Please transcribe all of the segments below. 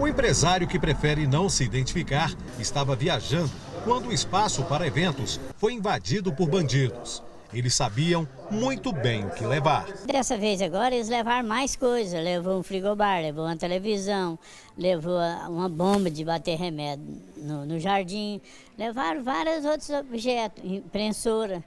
O empresário que prefere não se identificar estava viajando quando o espaço para eventos foi invadido por bandidos. Eles sabiam muito bem o que levar. Dessa vez agora eles levaram mais coisa. Levou um frigobar, levou uma televisão, levou uma bomba de bater remédio no, no jardim. Levaram vários outros objetos, impressora.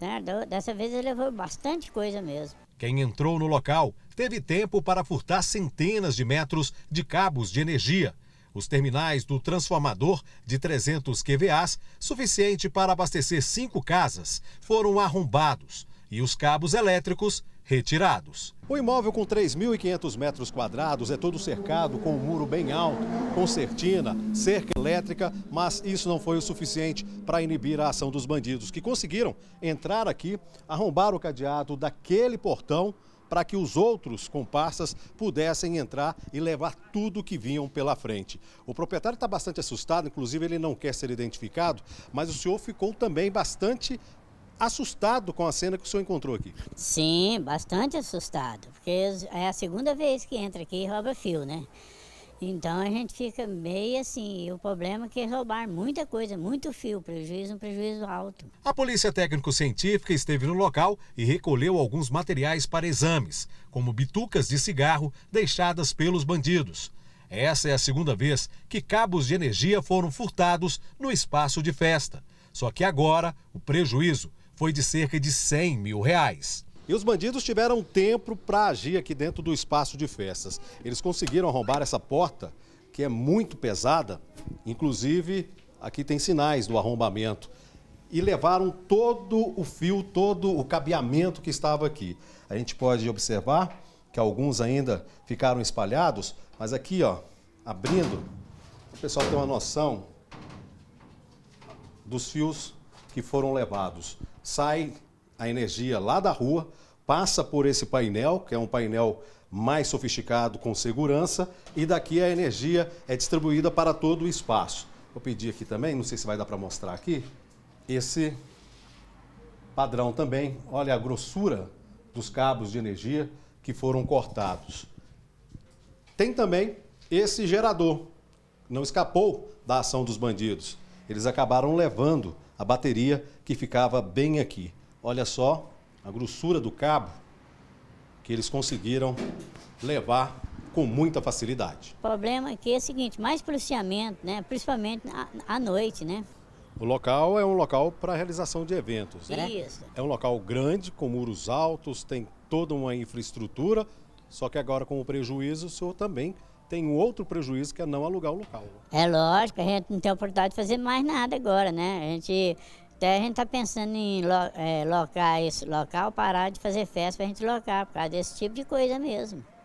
Né? Dessa vez ele levou bastante coisa mesmo. Quem entrou no local teve tempo para furtar centenas de metros de cabos de energia. Os terminais do transformador de 300 kVAs, suficiente para abastecer cinco casas, foram arrombados e os cabos elétricos retirados. O imóvel com 3.500 metros quadrados é todo cercado com um muro bem alto, com certina, cerca elétrica, mas isso não foi o suficiente para inibir a ação dos bandidos, que conseguiram entrar aqui, arrombar o cadeado daquele portão para que os outros comparsas pudessem entrar e levar tudo que vinham pela frente. O proprietário está bastante assustado, inclusive ele não quer ser identificado, mas o senhor ficou também bastante assustado com a cena que o senhor encontrou aqui. Sim, bastante assustado, porque é a segunda vez que entra aqui e rouba fio, né? Então a gente fica meio assim, e o problema é que roubar muita coisa, muito fio, prejuízo, um prejuízo alto. A polícia técnico-científica esteve no local e recolheu alguns materiais para exames, como bitucas de cigarro deixadas pelos bandidos. Essa é a segunda vez que cabos de energia foram furtados no espaço de festa. Só que agora o prejuízo foi de cerca de 100 mil reais. E os bandidos tiveram tempo para agir aqui dentro do espaço de festas. Eles conseguiram arrombar essa porta, que é muito pesada, inclusive aqui tem sinais do arrombamento e levaram todo o fio, todo o cabeamento que estava aqui. A gente pode observar que alguns ainda ficaram espalhados, mas aqui, ó, abrindo, o pessoal tem uma noção dos fios que foram levados sai a energia lá da rua, passa por esse painel, que é um painel mais sofisticado com segurança, e daqui a energia é distribuída para todo o espaço. Vou pedir aqui também, não sei se vai dar para mostrar aqui, esse padrão também. Olha a grossura dos cabos de energia que foram cortados. Tem também esse gerador, não escapou da ação dos bandidos. Eles acabaram levando a bateria que ficava bem aqui. Olha só a grossura do cabo que eles conseguiram levar com muita facilidade. O problema aqui é o seguinte, mais policiamento, né? principalmente à noite, né? O local é um local para realização de eventos, né? Isso. É um local grande, com muros altos, tem toda uma infraestrutura, só que agora com o prejuízo o senhor também tem um outro prejuízo que é não alugar o local. É lógico, a gente não tem oportunidade de fazer mais nada agora, né? A gente até a gente está pensando em lo, é, locar esse local, parar de fazer festa para a gente locar, por causa desse tipo de coisa mesmo.